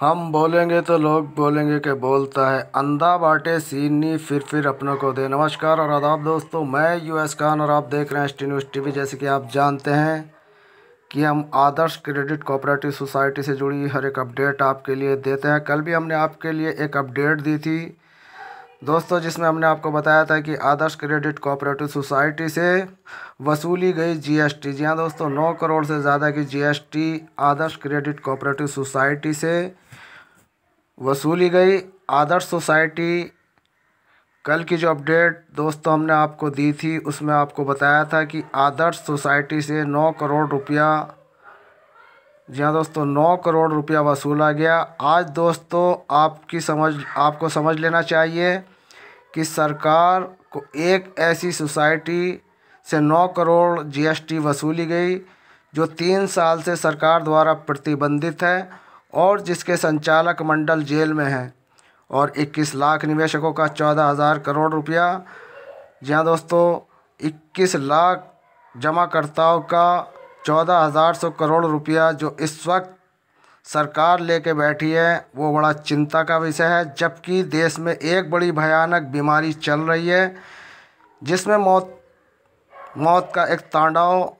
हम बोलेंगे तो लोग बोलेंगे कि बोलता है अंधा बाटे सीनी फिर फिर अपनों को दे नमस्कार और आदाब दोस्तों मैं यू एस खान और आप देख रहे हैं एस टी न्यूज़ टी जैसे कि आप जानते हैं कि हम आदर्श क्रेडिट कोऑपरेटिव सोसाइटी से जुड़ी हर एक अपडेट आपके लिए देते हैं कल भी हमने आपके लिए एक अपडेट दी थी दोस्तों जिसमें हमने आपको बताया था कि आदर्श क्रेडिट कोऑपरेटिव सोसाइटी से वसूली गई जीएसटी जी हाँ दोस्तों नौ करोड़ से ज़्यादा की GST Adarsh credit cooperative society से वसूली गई आदर्श सोसाइटी कल की जो अपडेट दोस्तों हमने आपको दी थी उसमें आपको बताया था कि आदर्श सोसाइटी से नौ करोड़ रुपया जी हाँ दोस्तों नौ करोड़ रुपया वसूला गया आज दोस्तों आपकी समझ आपको समझ लेना चाहिए कि सरकार को एक ऐसी सोसाइटी से नौ करोड़ जीएसटी वसूली गई जो तीन साल से सरकार द्वारा प्रतिबंधित है और जिसके संचालक मंडल जेल में हैं और 21 लाख निवेशकों का चौदह हज़ार करोड़ रुपया जी हाँ दोस्तों 21 लाख जमाकर्ताओं का चौदह हज़ार सौ करोड़ रुपया जो इस वक्त सरकार लेके बैठी है वो बड़ा चिंता का विषय है जबकि देश में एक बड़ी भयानक बीमारी चल रही है जिसमें मौत मौत का एक तांडव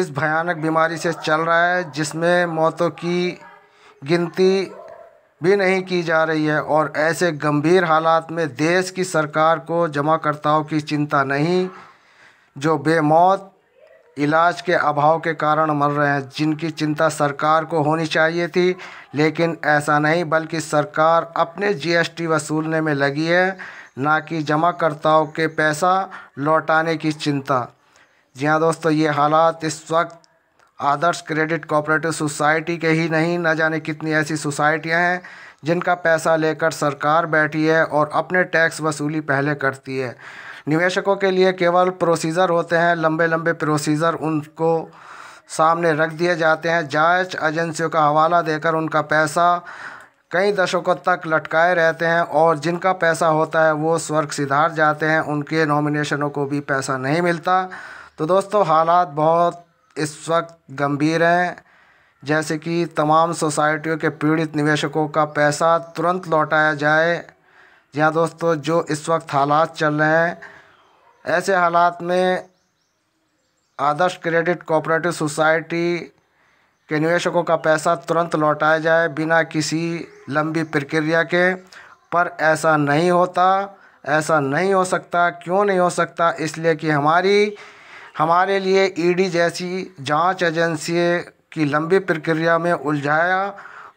इस भयानक बीमारी से चल रहा है जिसमें मौतों की गिनती भी नहीं की जा रही है और ऐसे गंभीर हालात में देश की सरकार को जमाकर्ताओं की चिंता नहीं जो बेमौत इलाज के अभाव के कारण मर रहे हैं जिनकी चिंता सरकार को होनी चाहिए थी लेकिन ऐसा नहीं बल्कि सरकार अपने जीएसटी वसूलने में लगी है ना कि जमाकर्ताओं के पैसा लौटाने की चिंता जी हाँ दोस्तों ये हालात इस वक्त आदर्श क्रेडिट कोऑपरेटिव सोसाइटी के ही नहीं न जाने कितनी ऐसी सोसाइटियां हैं जिनका पैसा लेकर सरकार बैठी है और अपने टैक्स वसूली पहले करती है निवेशकों के लिए केवल प्रोसीजर होते हैं लंबे लंबे प्रोसीजर उनको सामने रख दिए जाते हैं जांच एजेंसियों का हवाला देकर उनका पैसा कई दशकों तक लटकाए रहते हैं और जिनका पैसा होता है वो स्वर्ग सिधार जाते हैं उनके नॉमिनेशनों को भी पैसा नहीं मिलता तो दोस्तों हालात बहुत इस वक्त गंभीर हैं जैसे कि तमाम सोसाइटियों के पीड़ित निवेशकों का पैसा तुरंत लौटाया जाए या दोस्तों जो इस वक्त हालात चल रहे हैं ऐसे हालात में आदर्श क्रेडिट कोऑपरेटिव सोसाइटी के निवेशकों का पैसा तुरंत लौटाया जाए बिना किसी लंबी प्रक्रिया के पर ऐसा नहीं होता ऐसा नहीं हो सकता क्यों नहीं हो सकता इसलिए कि हमारी हमारे लिए ईडी e जैसी जांच एजेंसी की लंबी प्रक्रिया में उलझाया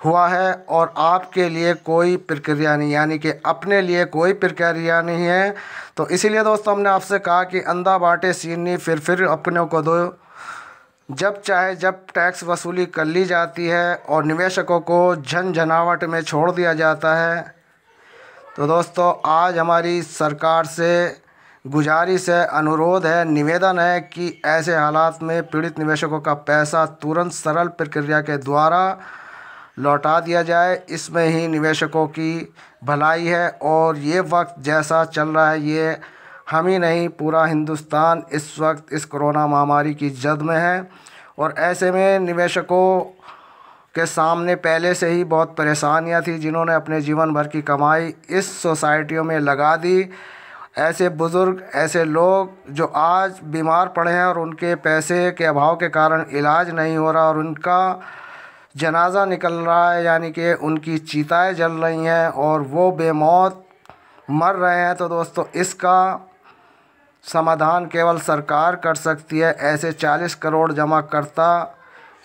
हुआ है और आपके लिए कोई प्रक्रिया नहीं यानी कि अपने लिए कोई प्रक्रिया नहीं है तो इसीलिए दोस्तों हमने आपसे कहा कि अंधा बाटे सीनी फिर फिर अपने को दो जब चाहे जब टैक्स वसूली कर ली जाती है और निवेशकों को झनझनावट में छोड़ दिया जाता है तो दोस्तों आज हमारी सरकार से गुजारिश है अनुरोध है निवेदन है कि ऐसे हालात में पीड़ित निवेशकों का पैसा तुरंत सरल प्रक्रिया के द्वारा लौटा दिया जाए इसमें ही निवेशकों की भलाई है और ये वक्त जैसा चल रहा है ये हम ही नहीं पूरा हिंदुस्तान इस वक्त इस कोरोना महामारी की जद में है और ऐसे में निवेशकों के सामने पहले से ही बहुत परेशानियां थी जिन्होंने अपने जीवन भर की कमाई इस सोसाइटियों में लगा दी ऐसे बुज़ुर्ग ऐसे लोग जो आज बीमार पड़े हैं और उनके पैसे के अभाव के कारण इलाज नहीं हो रहा और उनका जनाजा निकल रहा है यानी कि उनकी चिताएं जल रही हैं और वो बेमौत मर रहे हैं तो दोस्तों इसका समाधान केवल सरकार कर सकती है ऐसे 40 करोड़ जमा करता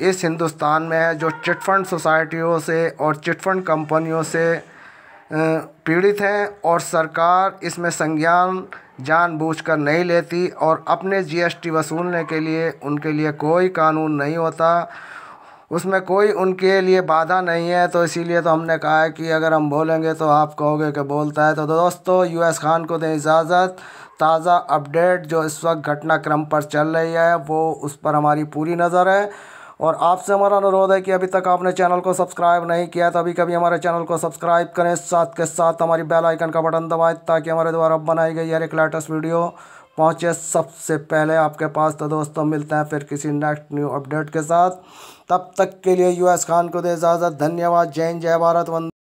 इस हिंदुस्तान में है जो चिटफंड सोसाइटियों से और चिटफंड कंपनियों से पीड़ित हैं और सरकार इसमें संज्ञान जानबूझकर नहीं लेती और अपने जीएसटी वसूलने के लिए उनके लिए कोई कानून नहीं होता उसमें कोई उनके लिए बाधा नहीं है तो इसीलिए तो हमने कहा है कि अगर हम बोलेंगे तो आप कहोगे कि बोलता है तो दोस्तों यूएस खान को दें इजाज़त ताज़ा अपडेट जो इस वक्त घटनाक्रम पर चल रही है वो उस पर हमारी पूरी नज़र है और आपसे हमारा अनुरोध है कि अभी तक आपने चैनल को सब्सक्राइब नहीं किया तो अभी कभी हमारे चैनल को सब्सक्राइब करें साथ के साथ हमारी बेल आइकन का बटन दबाएं ताकि हमारे द्वारा बनाई गई हर एक लेटेस्ट वीडियो पहुँचे सबसे पहले आपके पास तो दोस्तों मिलते हैं फिर किसी नेक्स्ट न्यू अपडेट के साथ तब तक के लिए यूएस खान को दे इजाज़त धन्यवाद जय जय भारत वंदे